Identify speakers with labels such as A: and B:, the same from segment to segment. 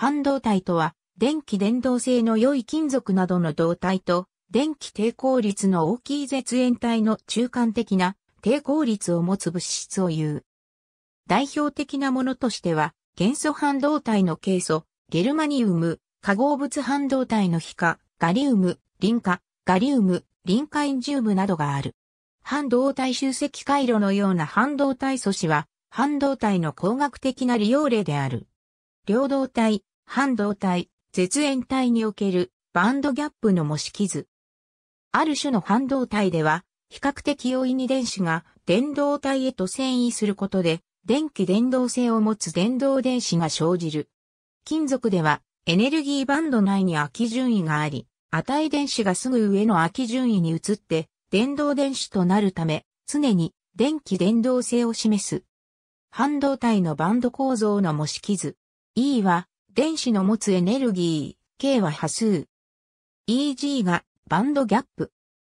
A: 半導体とは、電気伝導性の良い金属などの導体と、電気抵抗率の大きい絶縁体の中間的な抵抗率を持つ物質を言う。代表的なものとしては、元素半導体のケイ素、ゲルマニウム、化合物半導体の皮下、ガリウム、リン化、ガリウム、リンカインジウムなどがある。半導体集積回路のような半導体素子は、半導体の工学的な利用例である。両導体、半導体、絶縁体におけるバンドギャップの模式図。ある種の半導体では、比較的容易に電子が電動体へと遷移することで、電気伝導性を持つ電動電子が生じる。金属では、エネルギーバンド内に空き順位があり、値電子がすぐ上の空き順位に移って、電動電子となるため、常に電気伝導性を示す。半導体のバンド構造の模式図。E は電子の持つエネルギー、K は波数。EG がバンドギャップ。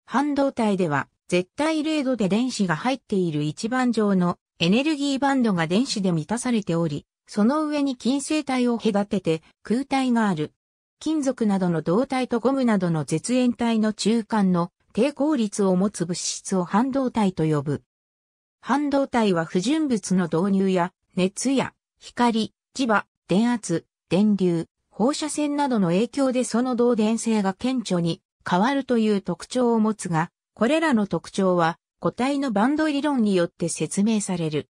A: 半導体では絶対0度で電子が入っている一番上のエネルギーバンドが電子で満たされており、その上に金星体を隔てて空体がある。金属などの導体とゴムなどの絶縁体の中間の抵抗率を持つ物質を半導体と呼ぶ。半導体は不純物の導入や熱や光、磁場、電圧、電流、放射線などの影響でその導電性が顕著に変わるという特徴を持つが、これらの特徴は個体のバンド理論によって説明される。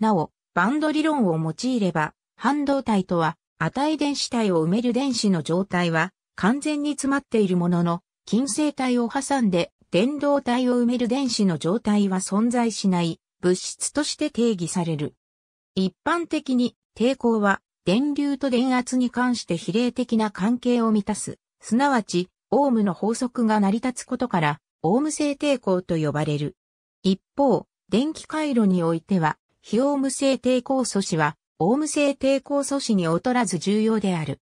A: なお、バンド理論を用いれば、半導体とは、値電子体を埋める電子の状態は完全に詰まっているものの、近性体を挟んで電動体を埋める電子の状態は存在しない物質として定義される。一般的に抵抗は電流と電圧に関して比例的な関係を満たす、すなわち、オームの法則が成り立つことから、オーム性抵抗と呼ばれる。一方、電気回路においては、非オーム性抵抗素子は、オーム性抵抗素子に劣らず重要である。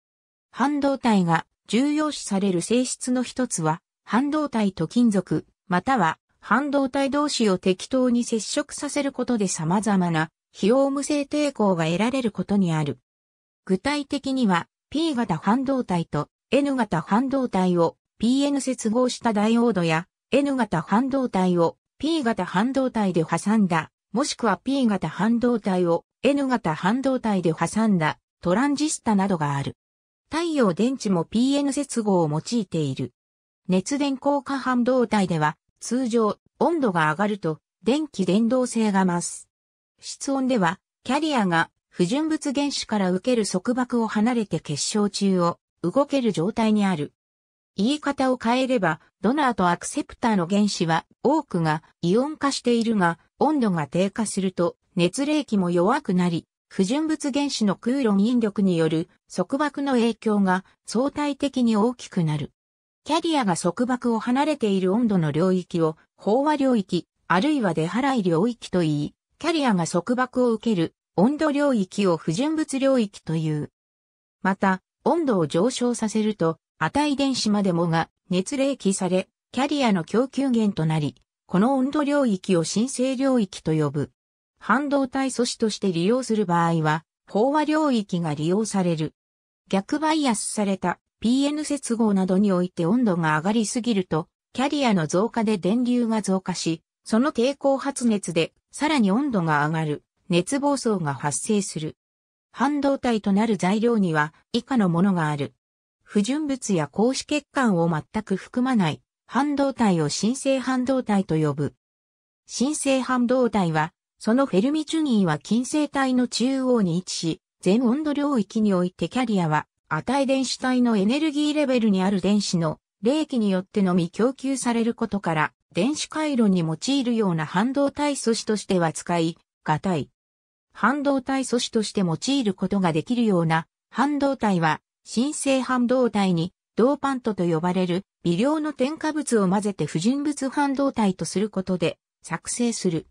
A: 半導体が重要視される性質の一つは、半導体と金属、または半導体同士を適当に接触させることで様々な非オーム性抵抗が得られることにある。具体的には P 型半導体と N 型半導体を PN 接合したダイオードや N 型半導体を P 型半導体で挟んだ、もしくは P 型半導体を N 型半導体で挟んだトランジスタなどがある。太陽電池も PN 接合を用いている。熱電効果半導体では通常温度が上がると電気伝導性が増す。室温ではキャリアが不純物原子から受ける束縛を離れて結晶中を動ける状態にある。言い方を変えれば、ドナーとアクセプターの原子は多くがイオン化しているが、温度が低下すると熱冷気も弱くなり、不純物原子の空論引力による束縛の影響が相対的に大きくなる。キャリアが束縛を離れている温度の領域を飽和領域、あるいは出払い領域と言い、キャリアが束縛を受ける温度領域を不純物領域という。また、温度を上昇させると、値電子までもが熱冷気され、キャリアの供給源となり、この温度領域を新生領域と呼ぶ。半導体素子として利用する場合は、飽和領域が利用される。逆バイアスされた PN 接合などにおいて温度が上がりすぎると、キャリアの増加で電流が増加し、その抵抗発熱でさらに温度が上がる。熱暴走が発生する。半導体となる材料には以下のものがある。不純物や光子欠陥を全く含まない半導体を新生半導体と呼ぶ。新生半導体は、そのフェルミチュニーは金星体の中央に位置し、全温度領域においてキャリアは、値電子体のエネルギーレベルにある電子の冷気によってのみ供給されることから、電子回路に用いるような半導体素子としては使い、がたい。半導体素子として用いることができるような半導体は新生半導体にドーパントと呼ばれる微量の添加物を混ぜて不純物半導体とすることで作成する。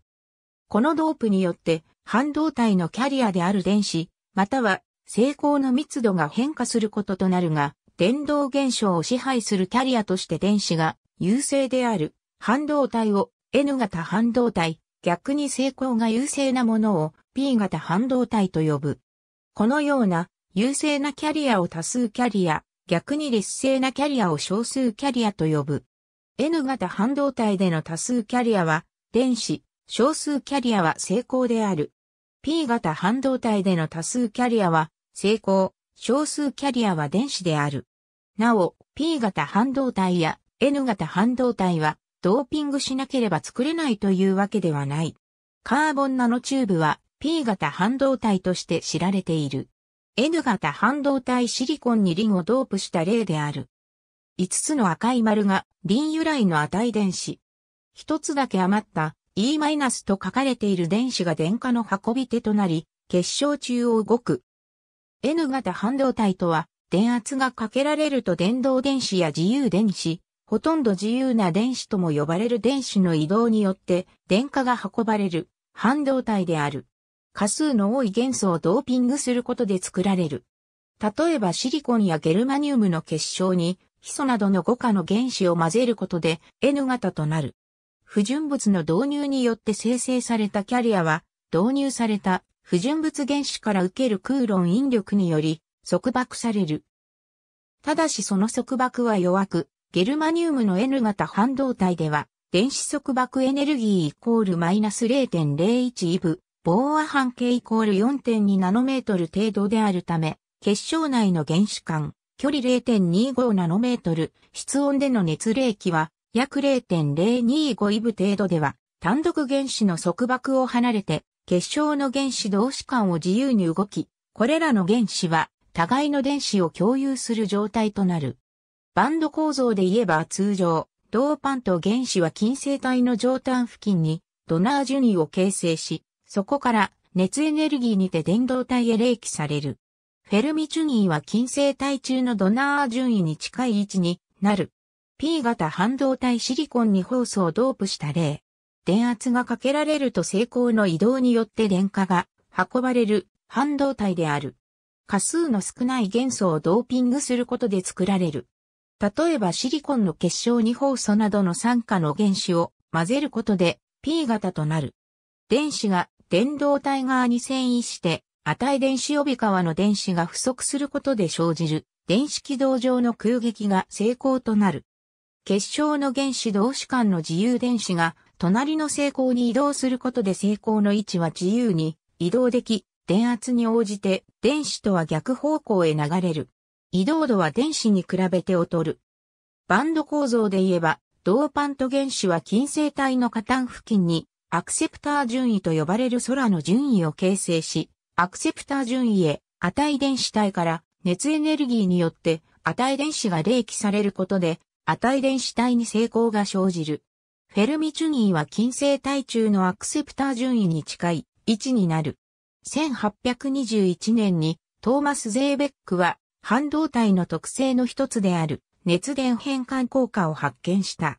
A: このドープによって半導体のキャリアである電子、または成功の密度が変化することとなるが、電動現象を支配するキャリアとして電子が優勢である半導体を N 型半導体、逆に成功が優勢なものを P 型半導体と呼ぶ。このような優勢なキャリアを多数キャリア、逆に劣勢なキャリアを少数キャリアと呼ぶ。N 型半導体での多数キャリアは電子、少数キャリアは成功である。P 型半導体での多数キャリアは成功、少数キャリアは電子である。なお、P 型半導体や N 型半導体はドーピングしなければ作れないというわけではない。カーボンナノチューブは P 型半導体として知られている。N 型半導体シリコンにリンをドープした例である。5つの赤い丸がリン由来の値電子。1つだけ余った E- と書かれている電子が電荷の運び手となり、結晶中を動く。N 型半導体とは、電圧がかけられると電動電子や自由電子、ほとんど自由な電子とも呼ばれる電子の移動によって電荷が運ばれる半導体である。過数の多い元素をドーピングすることで作られる。例えばシリコンやゲルマニウムの結晶に、ヒ素などの5価の原子を混ぜることで N 型となる。不純物の導入によって生成されたキャリアは、導入された不純物原子から受ける空論引力により、束縛される。ただしその束縛は弱く、ゲルマニウムの N 型半導体では、電子束縛エネルギーイコールマイナス0.01イブ棒和半径イコール4.2ナノメートル程度であるため、結晶内の原子間、距離0.25ナノメートル、室温での熱冷気は約0.025イブ程度では、単独原子の束縛を離れて、結晶の原子同士間を自由に動き、これらの原子は互いの電子を共有する状態となる。バンド構造で言えば通常、同パンと原子は近星体の上端付近にドナージュニを形成し、そこから熱エネルギーにて電動体へ冷気される。フェルミチュニーは近星体中のドナー順位に近い位置になる。P 型半導体シリコンにホースをドープした例。電圧がかけられると成功の移動によって電荷が運ばれる半導体である。過数の少ない元素をドーピングすることで作られる。例えばシリコンの結晶にホースなどの酸化の原子を混ぜることで P 型となる。電子が電動体側に遷移して、値電子帯川の電子が不足することで生じる電子軌道上の空撃が成功となる。結晶の原子同士間の自由電子が隣の成功に移動することで成功の位置は自由に移動でき、電圧に応じて電子とは逆方向へ流れる。移動度は電子に比べて劣る。バンド構造で言えば、ドーパント原子は金星体の下端付近にアクセプター順位と呼ばれる空の順位を形成し、アクセプター順位へ値電子体から熱エネルギーによって値電子が冷気されることで値電子体に成功が生じる。フェルミチュニーは金星体中のアクセプター順位に近い位置になる。1821年にトーマス・ゼーベックは半導体の特性の一つである熱電変換効果を発見した。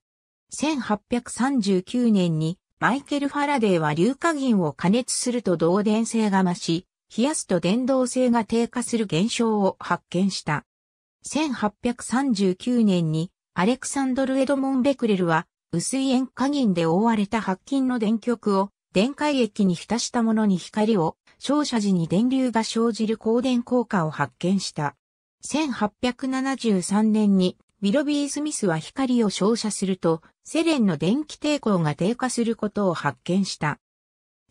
A: 1839年にマイケル・ファラデーは硫化銀を加熱すると導電性が増し、冷やすと電動性が低下する現象を発見した。1839年にアレクサンドル・エドモン・ベクレルは薄い塩化銀で覆われた白金の電極を電解液に浸したものに光を照射時に電流が生じる光電効果を発見した。1873年にィロビー・スミスは光を照射すると、セレンの電気抵抗が低下することを発見した。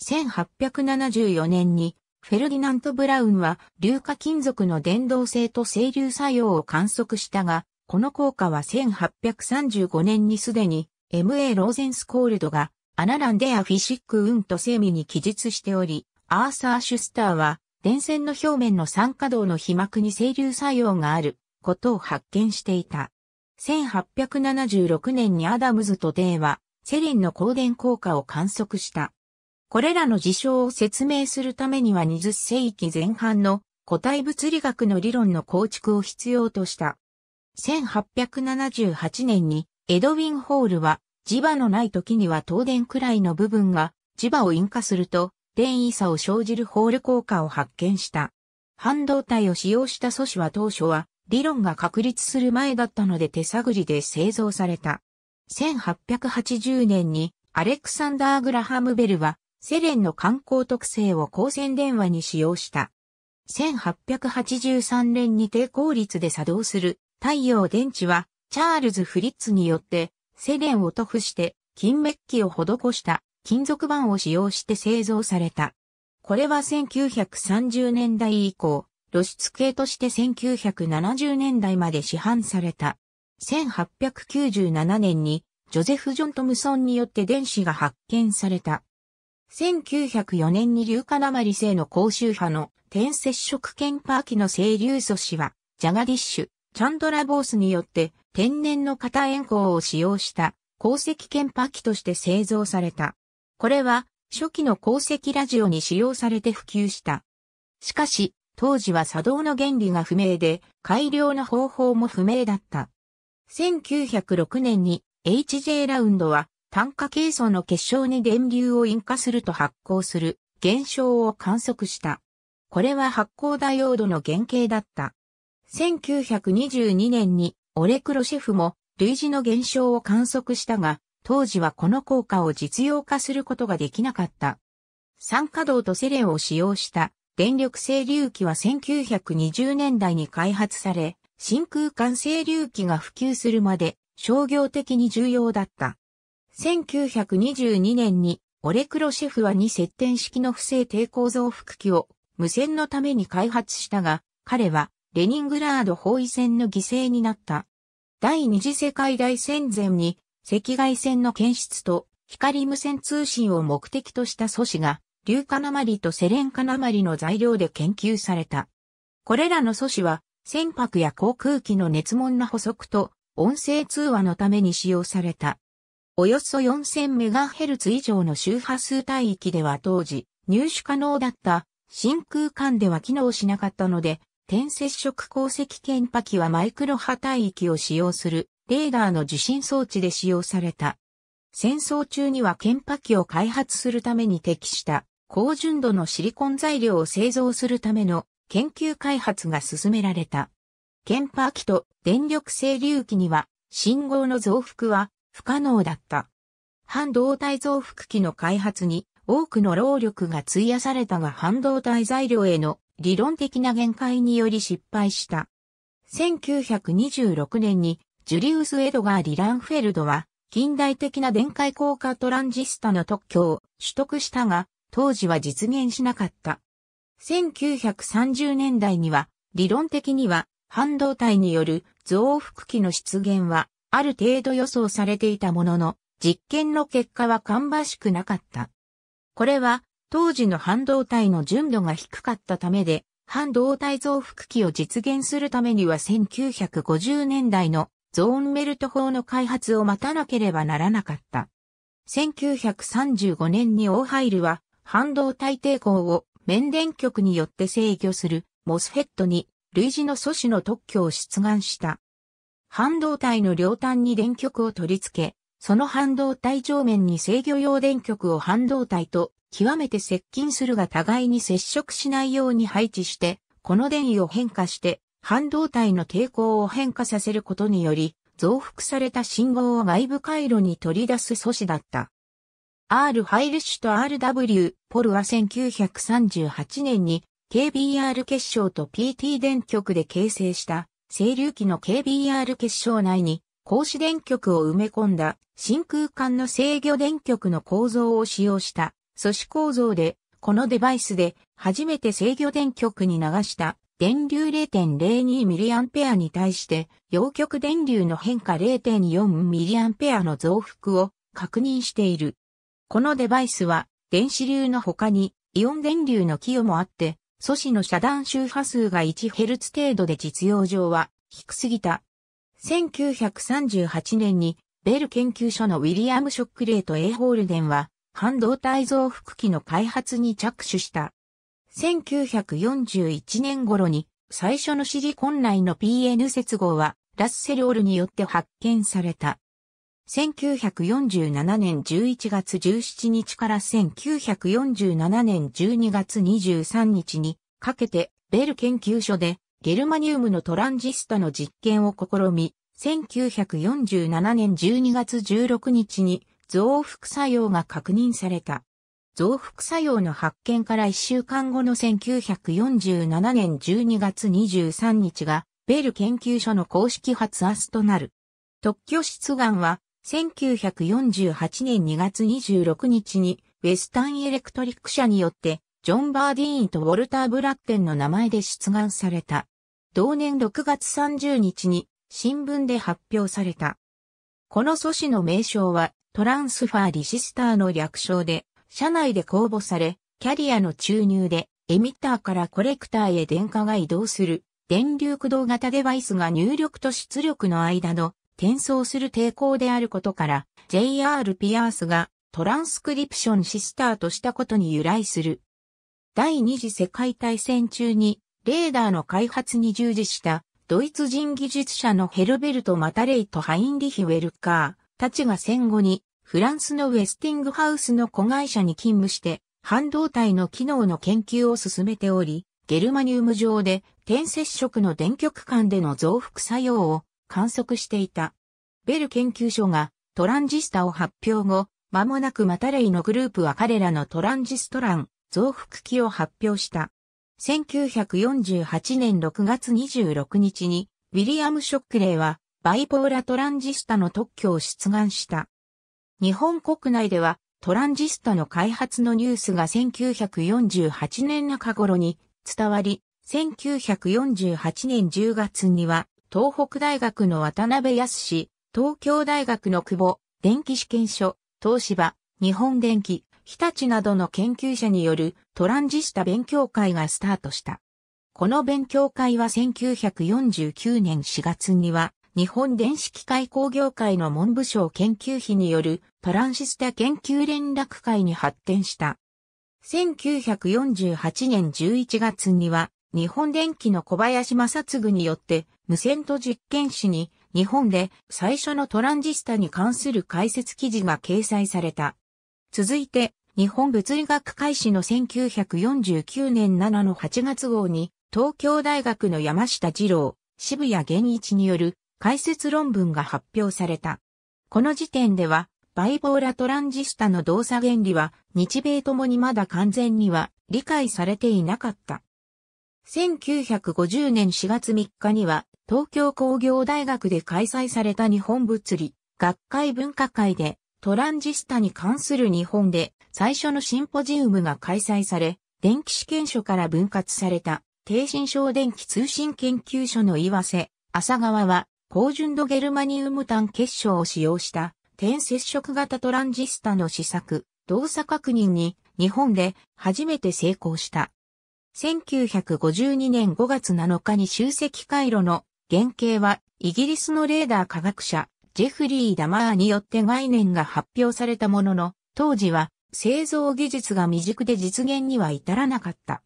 A: 1874年に、フェルディナント・ブラウンは、硫化金属の電動性と整流作用を観測したが、この効果は1835年にすでに、MA ローゼンスコールドが、アナランデア・フィシック・ウンとセミに記述しており、アーサー・シュスターは、電線の表面の酸化銅の被膜に整流作用があることを発見していた。1876年にアダムズとデーは、セリンの光電効果を観測した。これらの事象を説明するためには20世紀前半の個体物理学の理論の構築を必要とした。1878年にエドウィン・ホールは磁場のない時には東電くらいの部分が磁場を引火すると電位差を生じるホール効果を発見した。半導体を使用した素子は当初は理論が確立する前だったので手探りで製造された。1880年にアレクサンダー・グラハム・ベルはセレンの観光特性を光線電話に使用した。1883年に低効率で作動する太陽電池はチャールズ・フリッツによってセレンを塗布して金メッキを施した金属板を使用して製造された。これは1930年代以降、露出系として1970年代まで市販された。1897年にジョゼフ・ジョン・トムソンによって電子が発見された。1904年に硫化鉛製の高周波の点接触パ波機の清流素子は、ジャガディッシュ、チャンドラボースによって天然の型塩鉱を使用した鉱石パ波機として製造された。これは初期の鉱石ラジオに使用されて普及した。しかし、当時は作動の原理が不明で、改良の方法も不明だった。1906年に HJ ラウンドは単価係数の結晶に電流を引火すると発光する現象を観測した。これは発光ダイオードの原型だった。1922年にオレクロシェフも類似の現象を観測したが、当時はこの効果を実用化することができなかった。酸化銅とセレンを使用した電力整流機は1920年代に開発され、真空管整流機が普及するまで商業的に重要だった。1922年にオレクロシェフは2接点式の不正抵抗増幅器を無線のために開発したが、彼はレニングラード包囲戦の犠牲になった。第二次世界大戦前に赤外線の検出と光無線通信を目的とした素子が硫化鉛とセレン化鉛の材料で研究された。これらの素子は、船舶や航空機の熱門な補足と音声通話のために使用された。およそ 4000MHz 以上の周波数帯域では当時入手可能だった真空管では機能しなかったので、点接触鉱石検波機はマイクロ波帯域を使用するレーダーの受信装置で使用された。戦争中には検波機を開発するために適した高純度のシリコン材料を製造するための研究開発が進められた。ケンパー機と電力整流機には信号の増幅は不可能だった。半導体増幅機の開発に多くの労力が費やされたが半導体材料への理論的な限界により失敗した。1926年にジュリウス・エドガー・リランフェルドは近代的な電解効果トランジスタの特許を取得したが、当時は実現しなかった。1930年代には、理論的には、半導体による増幅器の出現は、ある程度予想されていたものの、実験の結果は芳しくなかった。これは、当時の半導体の純度が低かったためで、半導体増幅器を実現するためには1950年代のゾーンメルト法の開発を待たなければならなかった。1935年にオーハイルは半導体抵抗を面電極によって制御するモス s f ッ t に類似の素子の特許を出願した。半導体の両端に電極を取り付け、その半導体上面に制御用電極を半導体と極めて接近するが互いに接触しないように配置して、この電位を変化して半導体の抵抗を変化させることにより、増幅された信号を外部回路に取り出す素子だった。R ハイルシュと RW ポルは1938年に KBR 結晶と PT 電極で形成した整流器の KBR 結晶内に格子電極を埋め込んだ真空管の制御電極の構造を使用した組織構造でこのデバイスで初めて制御電極に流した電流 0.02mA に対して陽極電流の変化 0.4mA の増幅を確認している。このデバイスは、電子流の他に、イオン電流の寄与もあって、素子の遮断周波数が 1Hz 程度で実用上は低すぎた。1938年に、ベル研究所のウィリアム・ショックレート A ホールデンは、半導体増幅器の開発に着手した。1941年頃に、最初のシリコン内の PN 接合は、ラッセルオルによって発見された。1947年11月17日から1947年12月23日にかけてベル研究所でゲルマニウムのトランジスタの実験を試み、1947年12月16日に増幅作用が確認された。増幅作用の発見から1週間後の1947年12月23日が、ベル研究所の公式発日となる。特許出願は、1948年2月26日にウェスタンエレクトリック社によってジョン・バーディーンとウォルター・ブラッテンの名前で出願された。同年6月30日に新聞で発表された。この阻止の名称はトランスファーリシスターの略称で、社内で公募され、キャリアの注入で、エミッターからコレクターへ電荷が移動する、電流駆動型デバイスが入力と出力の間の転送する抵抗であることから、JR ピアースがトランスクリプションシスターとしたことに由来する。第二次世界大戦中にレーダーの開発に従事したドイツ人技術者のヘルベルト・マタレイとハインリヒ・ウェルカーたちが戦後にフランスのウェスティングハウスの子会社に勤務して半導体の機能の研究を進めており、ゲルマニウム上で、点接触の電極間での増幅作用を観測していた。ベル研究所がトランジスタを発表後、間もなくマタレイのグループは彼らのトランジストラン増幅器を発表した。1948年6月26日に、ウィリアム・ショックレイは、バイポーラトランジスタの特許を出願した。日本国内では、トランジスタの開発のニュースが1948年中頃に伝わり、1948年10月には東北大学の渡辺康東京大学の久保、電気試験所、東芝、日本電機、日立などの研究者によるトランジスタ勉強会がスタートした。この勉強会は1949年4月には、日本電子機械工業会の文部省研究費によるトランシスタ研究連絡会に発展した。1948年11月には日本電機の小林正嗣によって、無線と実験誌に、日本で最初のトランジスタに関する解説記事が掲載された。続いて、日本物理学会誌の1949年7の8月号に、東京大学の山下二郎、渋谷源一による解説論文が発表された。この時点では、バイボーラトランジスタの動作原理は、日米ともにまだ完全には理解されていなかった。1950年4月3日には、東京工業大学で開催された日本物理学会文化会で、トランジスタに関する日本で最初のシンポジウムが開催され、電気試験所から分割された、低信症電気通信研究所の岩瀬、浅川は、高純度ゲルマニウム炭結晶を使用した点接触型トランジスタの試作、動作確認に日本で初めて成功した。1952年5月7日に集積回路の原型はイギリスのレーダー科学者ジェフリー・ダマーによって概念が発表されたものの当時は製造技術が未熟で実現には至らなかった。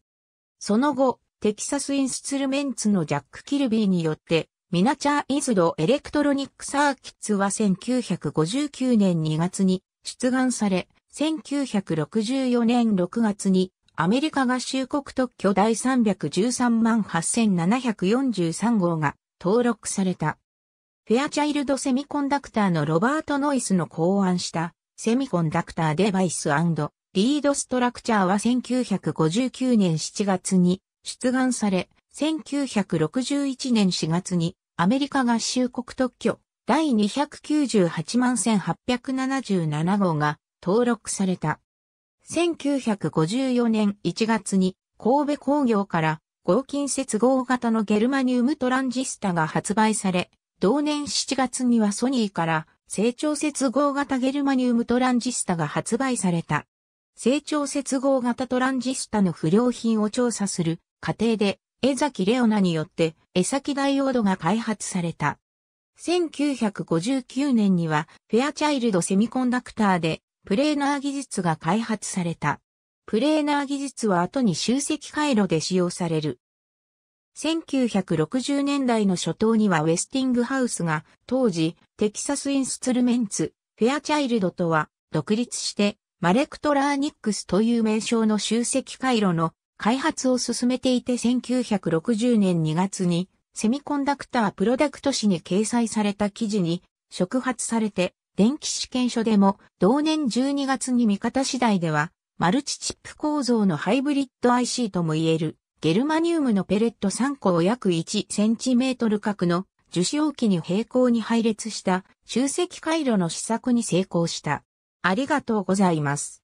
A: その後、テキサスインスツルメンツのジャック・キルビーによってミナチャー・イズド・エレクトロニック・サーキッツは1959年2月に出願され、1964年6月にアメリカ合衆国特許第313万8743号が登録された。フェアチャイルドセミコンダクターのロバート・ノイスの考案したセミコンダクターデバイスリードストラクチャーは1959年7月に出願され、1961年4月にアメリカ合衆国特許第298万1877号が登録された。1954年1月に神戸工業から合金接合型のゲルマニウムトランジスタが発売され、同年7月にはソニーから成長接合型ゲルマニウムトランジスタが発売された。成長接合型トランジスタの不良品を調査する過程で江崎レオナによって江崎ダイオードが開発された。1959年にはフェアチャイルドセミコンダクターでプレーナー技術が開発された。プレーナー技術は後に集積回路で使用される。1960年代の初頭にはウェスティングハウスが当時テキサスインストゥルメンツ、フェアチャイルドとは独立してマレクトラーニックスという名称の集積回路の開発を進めていて1960年2月にセミコンダクタープロダクト誌に掲載された記事に触発されて電気試験所でも、同年12月に見方次第では、マルチチップ構造のハイブリッド IC とも言える、ゲルマニウムのペレット3個を約1トル角の樹脂容器に平行に配列した集積回路の試作に成功した。ありがとうございます。